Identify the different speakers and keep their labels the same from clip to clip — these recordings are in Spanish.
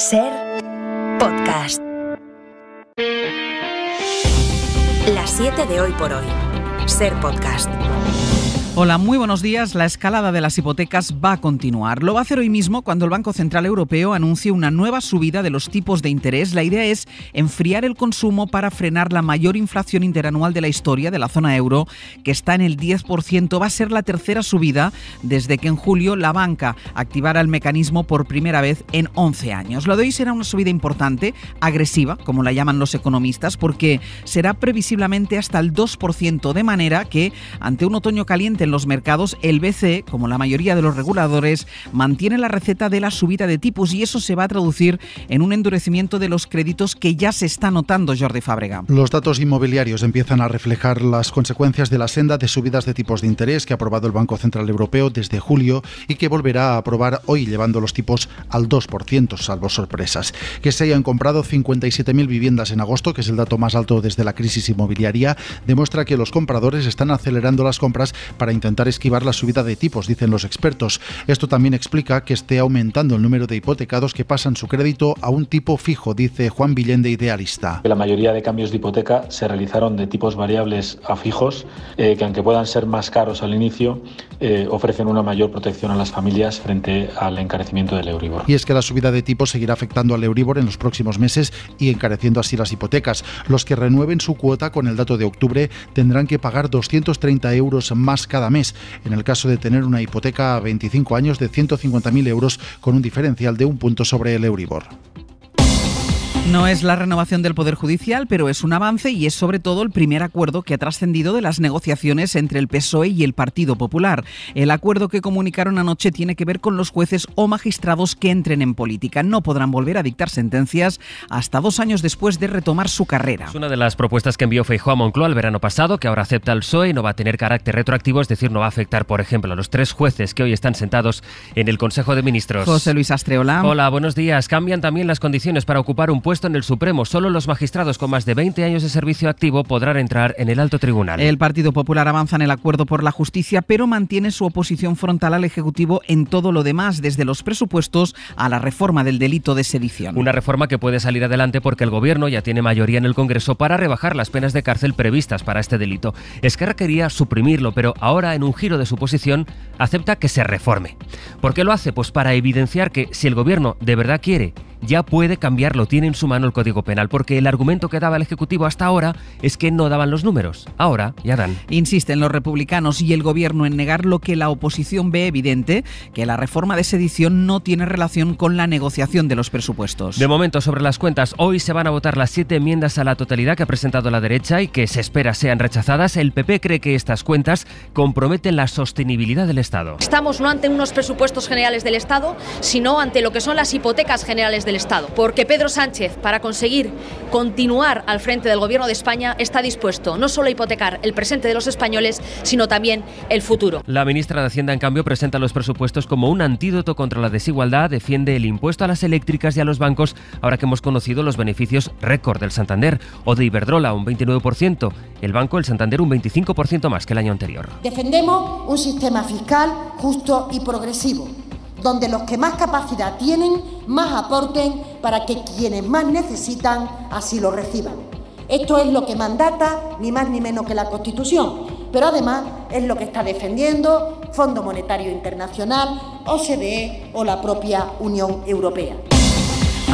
Speaker 1: Ser podcast.
Speaker 2: Las 7 de hoy por hoy. Ser podcast.
Speaker 1: Hola, muy buenos días. La escalada de las hipotecas va a continuar. Lo va a hacer hoy mismo cuando el Banco Central Europeo anuncie una nueva subida de los tipos de interés. La idea es enfriar el consumo para frenar la mayor inflación interanual de la historia de la zona euro, que está en el 10%. Va a ser la tercera subida desde que en julio la banca activara el mecanismo por primera vez en 11 años. Lo de hoy será una subida importante, agresiva, como la llaman los economistas, porque será previsiblemente hasta el 2%, de manera que ante un otoño caliente en los mercados, el BCE, como la mayoría de los reguladores, mantiene la receta de la subida de tipos y eso se va a traducir en un endurecimiento de los créditos que ya se está notando, Jordi Fábrega.
Speaker 3: Los datos inmobiliarios empiezan a reflejar las consecuencias de la senda de subidas de tipos de interés que ha aprobado el Banco Central Europeo desde julio y que volverá a aprobar hoy llevando los tipos al 2%, salvo sorpresas. Que se hayan comprado 57.000 viviendas en agosto, que es el dato más alto desde la crisis inmobiliaria, demuestra que los compradores están acelerando las compras para para intentar esquivar la subida de tipos, dicen los expertos. Esto también explica que esté aumentando el número de hipotecados que pasan su crédito a un tipo fijo, dice Juan Villén de Idealista. La mayoría de cambios de hipoteca se realizaron de tipos variables a fijos, eh, que aunque puedan ser más caros al inicio, eh, ofrecen una mayor protección a las familias frente al encarecimiento del Euribor. Y es que la subida de tipos seguirá afectando al Euribor en los próximos meses y encareciendo así las hipotecas. Los que renueven su cuota con el dato de octubre tendrán que pagar 230 euros más cada mes, en el caso de tener una hipoteca a 25 años de 150.000 euros con un diferencial de un punto sobre el Euribor.
Speaker 1: No es la renovación del Poder Judicial, pero es un avance y es sobre todo el primer acuerdo que ha trascendido de las negociaciones entre el PSOE y el Partido Popular. El acuerdo que comunicaron anoche tiene que ver con los jueces o magistrados que entren en política. No podrán volver a dictar sentencias hasta dos años después de retomar su carrera.
Speaker 4: Es una de las propuestas que envió Feijóo a Moncloa el verano pasado, que ahora acepta el PSOE y no va a tener carácter retroactivo, es decir, no va a afectar, por ejemplo, a los tres jueces que hoy están sentados en el Consejo de Ministros. José
Speaker 1: Luis Astreola. Hola,
Speaker 4: buenos días. Cambian también las condiciones para ocupar un puesto en el Supremo. Solo los magistrados con más de 20 años de servicio activo podrán entrar en el alto tribunal. El Partido Popular avanza en el acuerdo por la justicia, pero mantiene su
Speaker 1: oposición frontal al Ejecutivo en todo lo demás, desde los presupuestos a la reforma del delito de
Speaker 4: sedición. Una reforma que puede salir adelante porque el Gobierno ya tiene mayoría en el Congreso para rebajar las penas de cárcel previstas para este delito. Esquerra quería suprimirlo, pero ahora, en un giro de su posición, acepta que se reforme. ¿Por qué lo hace? Pues para evidenciar que si el Gobierno de verdad quiere ya puede cambiarlo, tiene en su mano el Código Penal, porque el argumento que daba el Ejecutivo hasta ahora es que no daban los números, ahora ya dan. Insisten los republicanos y el gobierno en negar lo que la
Speaker 1: oposición ve evidente, que la reforma de sedición no tiene relación con la negociación de los
Speaker 5: presupuestos.
Speaker 4: De momento, sobre las cuentas, hoy se van a votar las siete enmiendas a la totalidad que ha presentado la derecha y que se espera sean rechazadas. El PP cree que estas cuentas comprometen la sostenibilidad del Estado.
Speaker 2: Estamos no ante unos presupuestos generales del Estado, sino ante lo que son las hipotecas generales del Estado, porque Pedro Sánchez, para conseguir continuar al frente del Gobierno de España, está dispuesto no solo a hipotecar el presente de los españoles, sino también el futuro.
Speaker 4: La ministra de Hacienda, en cambio, presenta los presupuestos como un antídoto contra la desigualdad, defiende el impuesto a las eléctricas y a los bancos, ahora que hemos conocido los beneficios récord del Santander o de Iberdrola, un 29%, el banco, el Santander, un 25% más que el año anterior.
Speaker 2: Defendemos un sistema fiscal justo y progresivo donde los que más capacidad tienen más aporten para que quienes más necesitan así lo reciban. Esto es lo que mandata ni más ni menos que la Constitución, pero además es lo que está defendiendo Fondo Monetario Internacional, OCDE o la propia Unión Europea.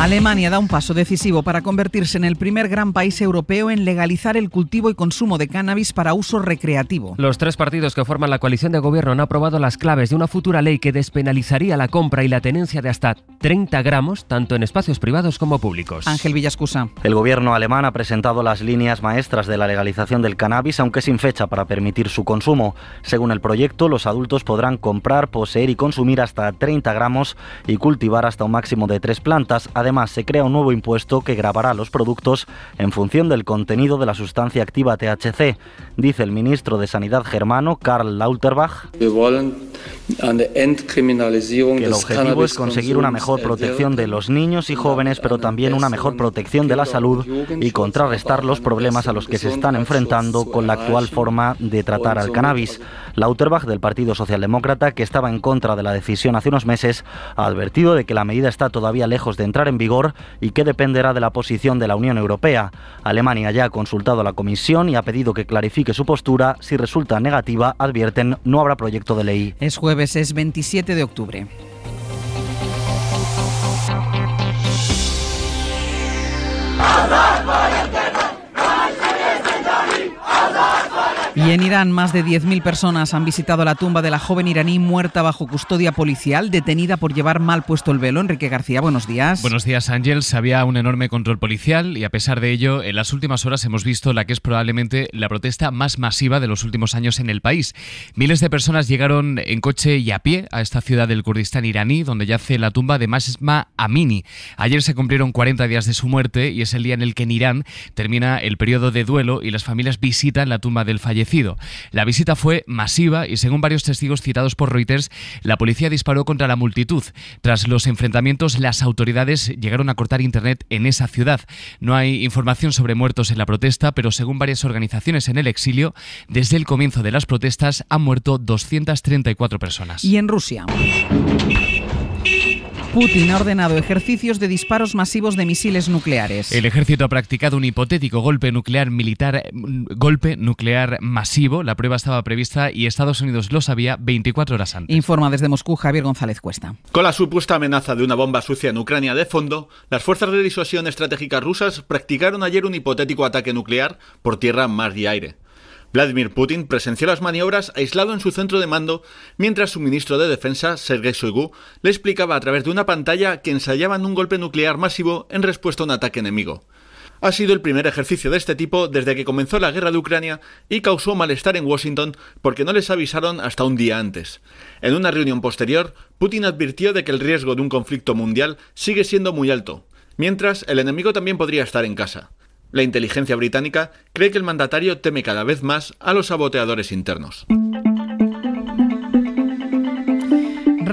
Speaker 1: Alemania da un paso decisivo para convertirse en el primer gran país europeo en legalizar el cultivo y consumo de cannabis para uso recreativo.
Speaker 4: Los tres partidos que forman la coalición de gobierno han aprobado las claves de una futura ley que despenalizaría la compra y la tenencia de hasta 30 gramos, tanto en
Speaker 6: espacios privados como públicos. Ángel Villascusa. El gobierno alemán ha presentado las líneas maestras de la legalización del cannabis, aunque sin fecha para permitir su consumo. Según el proyecto, los adultos podrán comprar, poseer y consumir hasta 30 gramos y cultivar hasta un máximo de tres plantas. Además, se crea un nuevo impuesto que grabará los productos en función del contenido de la sustancia activa THC. Dice el ministro de Sanidad germano, Karl Lauterbach,
Speaker 7: el objetivo es conseguir una mejor protección
Speaker 6: de los niños y jóvenes, pero también una mejor protección de la salud y contrarrestar los problemas a los que se están enfrentando con la actual forma de tratar al cannabis. Lauterbach, del Partido Socialdemócrata, que estaba en contra de la decisión hace unos meses, ha advertido de que la medida está todavía lejos de entrar en vigor y que dependerá de la posición de la Unión Europea. Alemania ya ha consultado a la Comisión y ha pedido que clarifique su postura. Si resulta negativa, advierten, no habrá proyecto de ley.
Speaker 1: Es jueves, es 27 de octubre. Y en Irán, más de 10.000 personas han visitado la tumba de la joven iraní muerta bajo custodia policial, detenida por llevar mal puesto el velo. Enrique García, buenos días.
Speaker 5: Buenos días, Ángel. Había un enorme control policial y a pesar de ello, en las últimas horas hemos visto la que es probablemente la protesta más masiva de los últimos años en el país. Miles de personas llegaron en coche y a pie a esta ciudad del Kurdistán iraní, donde yace la tumba de Masma Amini. Ayer se cumplieron 40 días de su muerte y es el día en el que en Irán termina el periodo de duelo y las familias visitan la tumba del fallecido la visita fue masiva y según varios testigos citados por Reuters, la policía disparó contra la multitud. Tras los enfrentamientos, las autoridades llegaron a cortar internet en esa ciudad. No hay información sobre muertos en la protesta, pero según varias organizaciones en el exilio, desde el comienzo de las protestas han muerto 234 personas. Y
Speaker 1: en Rusia. Putin ha ordenado ejercicios de disparos masivos de misiles nucleares. El
Speaker 5: ejército ha practicado un hipotético golpe nuclear militar, mm, golpe nuclear masivo. La prueba estaba prevista y Estados Unidos lo sabía 24 horas antes. Informa desde Moscú
Speaker 1: Javier González Cuesta.
Speaker 3: Con la supuesta amenaza de una bomba sucia en Ucrania de fondo, las fuerzas de disuasión estratégica rusas practicaron ayer un hipotético ataque nuclear por tierra, mar y aire. Vladimir Putin presenció las maniobras aislado en su centro de mando mientras su ministro de Defensa, Sergei Shoigu, le explicaba a través de una pantalla que ensayaban un golpe nuclear masivo en respuesta a un ataque enemigo. Ha sido el primer ejercicio de este tipo desde que comenzó la guerra de Ucrania y causó malestar en Washington porque no les avisaron hasta un día antes. En una reunión posterior, Putin advirtió de que el riesgo de un conflicto mundial sigue siendo muy alto, mientras el enemigo también podría estar en casa. La inteligencia británica cree que el mandatario teme cada vez más a los saboteadores internos.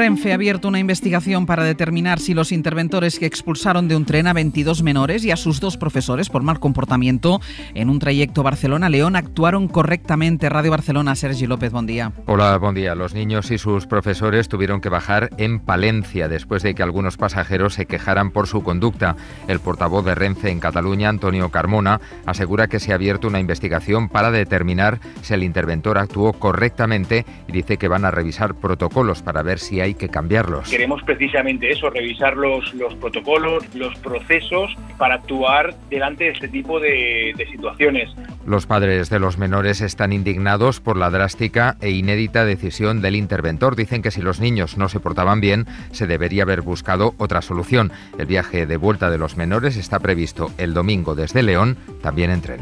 Speaker 1: Renfe ha abierto una investigación para determinar si los interventores que expulsaron de un tren a 22 menores y a sus dos profesores por mal comportamiento en un trayecto Barcelona-León actuaron correctamente. Radio Barcelona, Sergi López, buen día.
Speaker 8: Hola, buen día. Los niños y sus profesores tuvieron que bajar en Palencia después de que algunos pasajeros se quejaran por su conducta. El portavoz de Renfe en Cataluña, Antonio Carmona, asegura que se ha abierto una investigación para determinar si el interventor actuó correctamente y dice que van a revisar protocolos para ver si hay que cambiarlos. Queremos
Speaker 3: precisamente eso, revisar los, protocolos, los procesos para actuar delante de este tipo de, de situaciones.
Speaker 8: Los padres de los menores están indignados por la drástica e inédita decisión del interventor. Dicen que si los niños no se portaban bien, se debería haber buscado otra solución. El viaje de vuelta de los menores está previsto el domingo desde León, también en tren.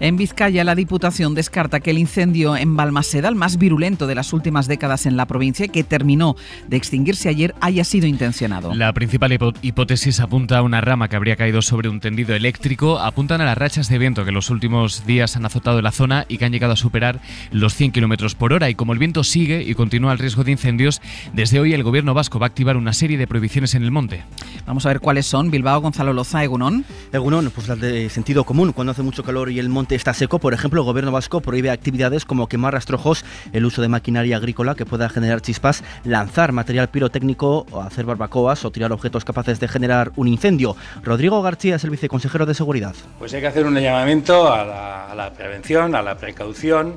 Speaker 8: En Vizcaya,
Speaker 1: la Diputación descarta que el incendio en Balmaseda, el más virulento de las últimas décadas en la provincia, que terminó de extinguirse ayer haya sido intencionado.
Speaker 5: La principal hipótesis apunta a una rama que habría caído sobre un tendido eléctrico, apuntan a las rachas de viento que los últimos días han azotado la zona y que han llegado a superar los 100 kilómetros por hora. Y como el viento sigue y continúa el riesgo de incendios, desde hoy el gobierno vasco va a activar una serie de prohibiciones en el monte.
Speaker 1: Vamos a ver cuáles son.
Speaker 9: Bilbao, Gonzalo Loza, Egunón. Egunón, pues las de sentido común. Cuando hace mucho calor y el monte está seco, por ejemplo, el gobierno vasco prohíbe actividades como quemar rastrojos, el uso de maquinaria agrícola que pueda generar chispas, lanzar material pirotécnico, o hacer barbacoas o tirar objetos capaces de generar un incendio. Rodrigo García es el viceconsejero de Seguridad.
Speaker 3: Pues hay que hacer un llamamiento a la, prevención, a la precaución,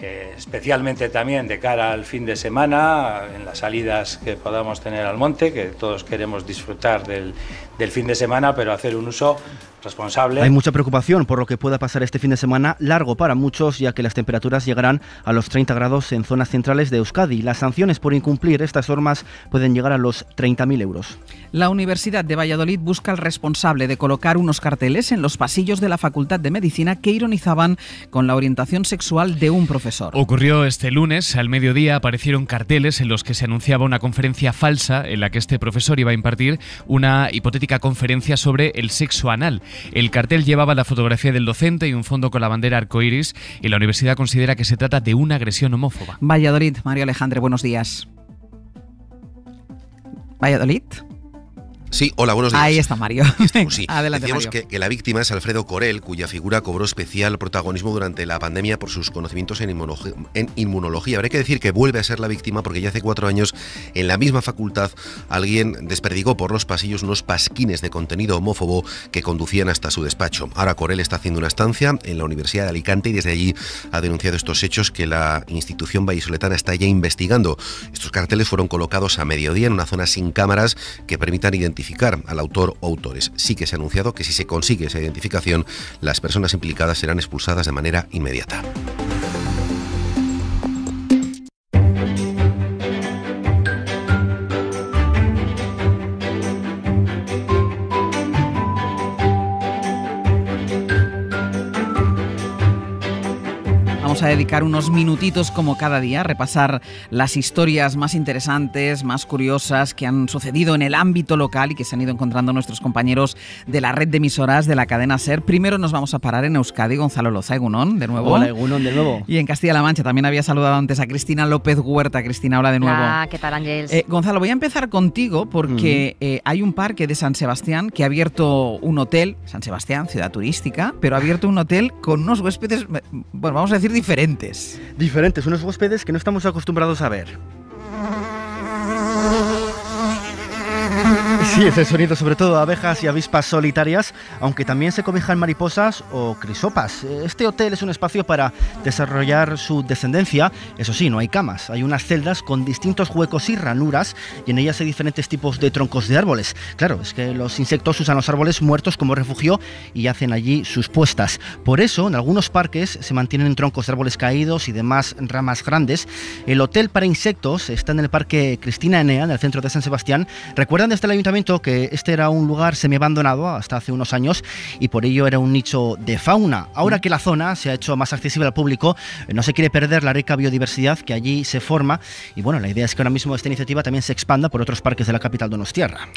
Speaker 3: eh, especialmente también de cara al fin de semana, en las salidas que podamos tener al monte, que todos queremos disfrutar del, del fin de semana, pero hacer un uso responsable. Hay mucha
Speaker 9: preocupación por lo que pueda pasar este fin de semana, largo para muchos, ya que las temperaturas llegarán a los 30 grados en zonas centrales de Euskadi. Las sanciones por incumplir estas normas pueden llegar a los 30.000 euros.
Speaker 1: La Universidad de Valladolid busca al responsable de colocar unos carteles en los pasillos de la Facultad de Medicina que ironizaban con la orientación sexual de un profesor. Ocurrió
Speaker 5: este lunes, al mediodía aparecieron carteles en los que se anunciaba una conferencia falsa en la que este profesor iba a impartir una hipotética conferencia sobre el sexo anal. El cartel llevaba la fotografía del docente y un fondo con la bandera arcoiris y la universidad considera que se trata de una agresión homófoba.
Speaker 1: Valladolid, Mario Alejandre, buenos días. Valladolid.
Speaker 3: Sí, hola, buenos días. Ahí está Mario. sí. Adelante, Que, la víctima es Alfredo Corel, cuya figura cobró especial protagonismo durante la pandemia por sus conocimientos en, en inmunología. Habrá que decir que vuelve a ser la víctima porque ya hace cuatro años en la misma facultad alguien desperdigó por los pasillos unos pasquines de contenido homófobo que conducían hasta su despacho. Ahora Corel está haciendo una estancia en la Universidad de Alicante y desde allí ha denunciado estos hechos que la institución vallisoletana está ya investigando. Estos carteles fueron colocados a mediodía en una zona sin cámaras que permitan identificar identificar al autor o autores. Sí que se ha anunciado que si se consigue esa identificación, las personas implicadas serán expulsadas de manera inmediata.
Speaker 1: dedicar unos minutitos como cada día a repasar las historias más interesantes, más curiosas que han sucedido en el ámbito local y que se han ido encontrando nuestros compañeros de la red de emisoras de la cadena SER. Primero nos vamos a parar en Euskadi, Gonzalo Loza Egunon, de nuevo. Hola, Egunon, de nuevo. Y en Castilla-La Mancha también había saludado antes a Cristina López Huerta. Cristina, hola de nuevo. Ah,
Speaker 2: ¿qué tal, Ángel? Eh,
Speaker 1: Gonzalo, voy a empezar contigo porque eh, hay un parque de San Sebastián que ha abierto un hotel, San Sebastián, ciudad turística, pero ha abierto un hotel con unos huéspedes, bueno, vamos a decir diferentes diferentes. Diferentes, unos huéspedes que no estamos acostumbrados a ver.
Speaker 4: Sí, ese
Speaker 9: sonido, sobre todo abejas y avispas solitarias, aunque también se cobijan mariposas o crisopas. Este hotel es un espacio para desarrollar su descendencia. Eso sí, no hay camas, hay unas celdas con distintos huecos y ranuras y en ellas hay diferentes tipos de troncos de árboles. Claro, es que los insectos usan los árboles muertos como refugio y hacen allí sus puestas. Por eso, en algunos parques se mantienen troncos de árboles caídos y demás ramas grandes. El hotel para insectos está en el Parque Cristina Enea, en el centro de San Sebastián. Recuerdan desde el este ayuntamiento que este era un lugar semi abandonado hasta hace unos años y por ello era un nicho de fauna. Ahora que la zona se ha hecho más accesible al público, eh, no se quiere perder la rica biodiversidad que allí se forma y bueno, la idea es que ahora mismo esta iniciativa también se expanda por otros parques de la capital Donostierra.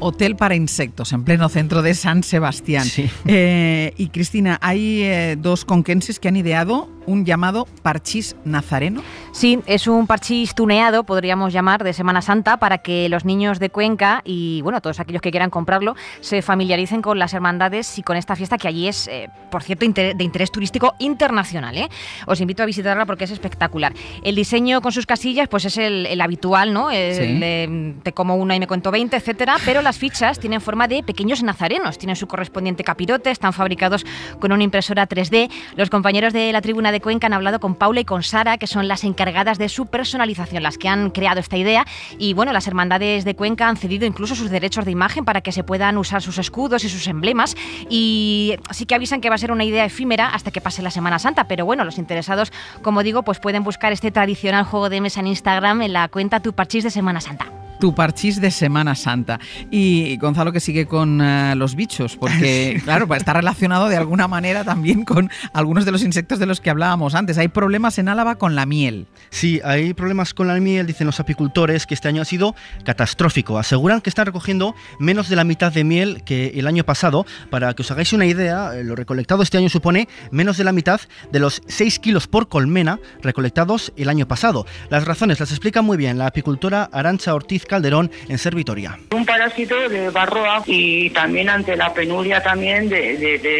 Speaker 1: Hotel para insectos en pleno centro de San Sebastián. Eh, y Cristina, hay eh, dos conquenses que han ideado un llamado parchís nazareno. Sí, es un parchís tuneado, podríamos
Speaker 2: llamar, de Semana Santa para que los niños de Cuenca y bueno, a todos aquellos que quieran comprarlo se familiaricen con las hermandades y con esta fiesta que allí es, eh, por cierto, de interés turístico internacional. ¿eh? Os invito a visitarla porque es espectacular. El diseño con sus casillas, pues es el, habitual, ¿no? El, de, te como una y me cuento 20, etcétera, pero las fichas tienen forma de pequeños nazarenos, tienen su correspondiente capirote, están fabricados con una impresora 3D. Los compañeros de la tribuna de Cuenca han hablado con Paula y con Sara, que son las encargadas de su personalización, las que han creado esta idea. Y bueno, las hermandades de Cuenca han cedido incluso sus derechos derechos de imagen para que se puedan usar sus escudos y sus emblemas. Y sí que avisan que va a ser una idea efímera hasta que pase la Semana Santa. Pero bueno, los interesados, como digo, pues pueden buscar este tradicional juego de mesa en Instagram en la cuenta Tu Parchís de Semana Santa
Speaker 1: tu parchís de Semana Santa. Y Gonzalo que sigue con eh, los bichos, porque claro, pues, está relacionado de alguna manera también con algunos de los insectos de los que hablábamos antes. Hay problemas en Álava con la miel.
Speaker 9: Sí, hay problemas con la miel, dicen los apicultores, que este año ha sido catastrófico. Aseguran que están recogiendo menos de la mitad de miel que el año pasado. Para que os hagáis una idea, eh, lo recolectado este año supone menos de la mitad de los 6 kilos por colmena recolectados el año pasado. Las razones las explica muy bien la apicultora Arancha Ortiz Calderón en Servitoria.
Speaker 6: Un parásito de Barroa y también ante la penuria también de,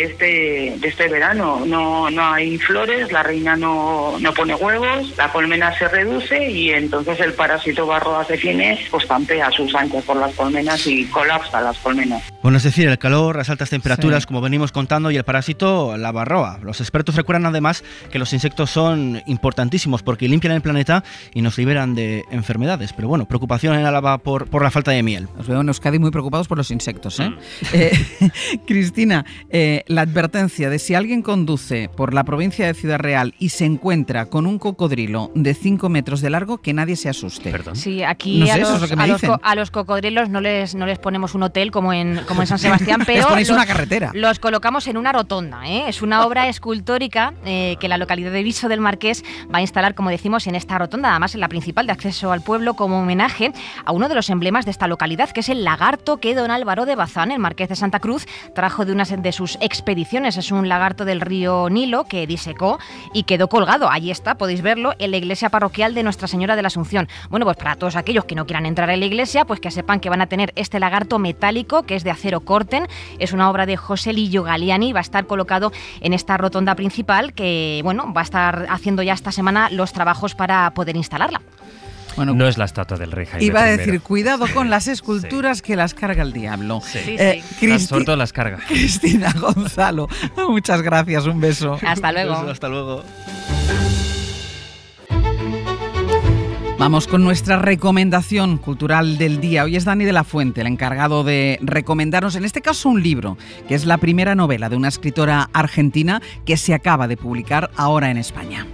Speaker 6: este, de este verano. No, no hay
Speaker 1: flores, la reina no, no pone huevos, la colmena se reduce y entonces el parásito Barroa se tiene, pues campea sus anchas por las colmenas y colapsa las colmenas.
Speaker 9: Bueno, es decir, el calor, las altas temperaturas, como venimos contando, y el parásito, la barroa. Los expertos recuerdan además que los insectos son importantísimos porque limpian el planeta y nos liberan de enfermedades.
Speaker 1: Pero bueno, preocupación en la por, la falta de miel. Os veo en Euskadi muy preocupados por los insectos. ¿eh? Mm. Eh, Cristina, eh, la advertencia de si alguien conduce por la provincia de Ciudad Real y se encuentra con un cocodrilo de 5 metros de largo, que nadie se asuste. Perdón. Sí,
Speaker 2: aquí a, los, cocodrilos no les, no les ponemos un hotel como en, como en San Sebastián, pero los, una carretera. los colocamos en una rotonda. Es una obra escultórica que la localidad de Viso del Marqués va a instalar, como decimos, en esta rotonda, además en la principal de acceso al pueblo, como homenaje a uno de los emblemas de esta localidad, que es el lagarto que don Álvaro de Bazán, el marqués de Santa Cruz, trajo de una de sus expediciones. Es un lagarto del río Nilo que disecó y quedó colgado. Allí está, podéis verlo, en la iglesia parroquial de Nuestra Señora de la Asunción. Bueno, pues para todos aquellos que no quieran entrar en la iglesia, pues que sepan que van a tener este lagarto metálico que es de acero corten. Es una obra de José Lillo Galiani. Va a estar colocado en esta rotonda principal que, bueno, va a estar haciendo ya esta semana los trabajos para poder instalarla
Speaker 4: no es la estatua del rey Jaime
Speaker 1: Iba a decir, cuidado con las esculturas que las carga el diablo. Sí. Sí, eh, sobre las carga. Cristina Gonzalo, muchas gracias, un beso. Hasta luego. Beso,
Speaker 9: hasta
Speaker 4: luego.
Speaker 1: Vamos con nuestra recomendación cultural del día. Hoy es Dani de la Fuente, el encargado de recomendarnos, en este caso, un libro, que es la primera novela de una escritora argentina que se acaba de publicar ahora en España.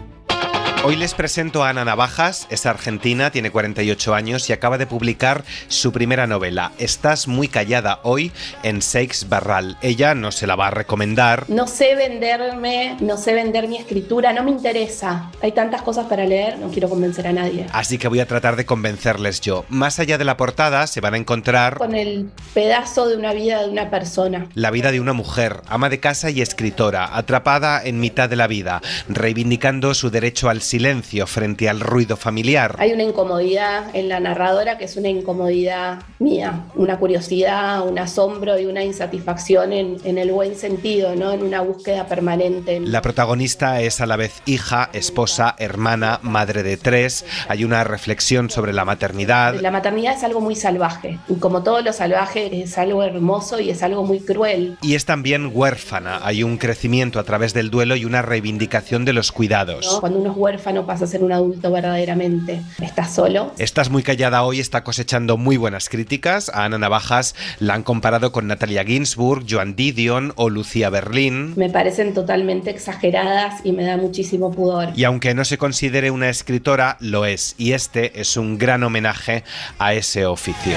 Speaker 8: Hoy les presento a Ana Navajas, es argentina, tiene 48 años y acaba de publicar su primera novela, Estás muy callada hoy, en Seix Barral. Ella no se la va a recomendar.
Speaker 7: No sé venderme, no sé vender mi escritura, no me interesa. Hay tantas cosas para leer, no quiero convencer a nadie.
Speaker 8: Así que voy a tratar de convencerles yo. Más allá de la portada se van a encontrar...
Speaker 7: Con el pedazo de una vida de una persona.
Speaker 8: La vida de una mujer, ama de casa y escritora, atrapada en mitad de la vida, reivindicando su derecho al silencio frente al ruido familiar.
Speaker 7: Hay una incomodidad en la narradora que es una incomodidad mía, una curiosidad, un asombro y una insatisfacción en, el buen sentido, ¿no? en una búsqueda permanente. La
Speaker 8: protagonista es a la vez hija, esposa, hermana, madre de tres. Hay una reflexión sobre la maternidad.
Speaker 7: La maternidad es algo muy salvaje y como todo lo salvaje es algo hermoso y es algo muy cruel.
Speaker 8: Y es también huérfana. Hay un crecimiento a través del duelo y una reivindicación de los cuidados.
Speaker 7: Cuando uno es no pasa a ser un adulto verdaderamente. Estás solo.
Speaker 8: Estás muy callada hoy, está cosechando muy buenas críticas. A Ana Navajas la han comparado con Natalia Ginsburg, Joan Didion o Lucía Berlín.
Speaker 7: Me parecen totalmente exageradas y me da muchísimo pudor.
Speaker 8: Y aunque no se considere una escritora, lo es. Y este es un gran homenaje a ese oficio.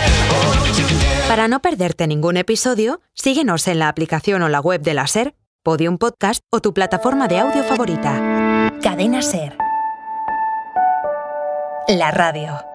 Speaker 2: Para no perderte ningún episodio, síguenos en la aplicación o la web de la SER, Podium Podcast o tu plataforma de audio favorita.
Speaker 4: Cadena SER la radio.